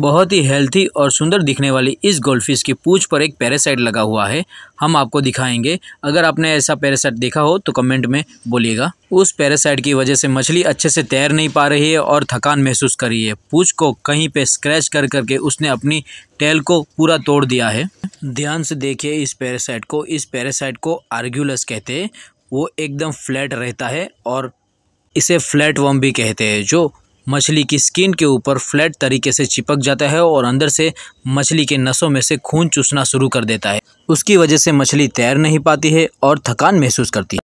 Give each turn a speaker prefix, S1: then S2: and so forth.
S1: बहुत ही हेल्थी और सुंदर दिखने वाली इस गोल्डफिश की पूछ पर एक पैरासाइट लगा हुआ है हम आपको दिखाएंगे अगर आपने ऐसा पैरासाइट देखा हो तो कमेंट में बोलिएगा उस पैरासाइट की वजह से मछली अच्छे से तैर नहीं पा रही है और थकान महसूस कर रही है पूछ को कहीं पे स्क्रैच कर करके उसने अपनी टेल को पूरा तोड़ दिया है ध्यान से देखिए इस पैरासाइट को इस पैरासाइट को आर्ग्यूलस कहते हैं वो एकदम फ्लैट रहता है और इसे फ्लैट वम भी कहते हैं जो मछली की स्किन के ऊपर फ्लैट तरीके से चिपक जाता है और अंदर से मछली के नसों में से खून चूसना शुरू कर देता है उसकी वजह से मछली तैर नहीं पाती है और थकान महसूस करती है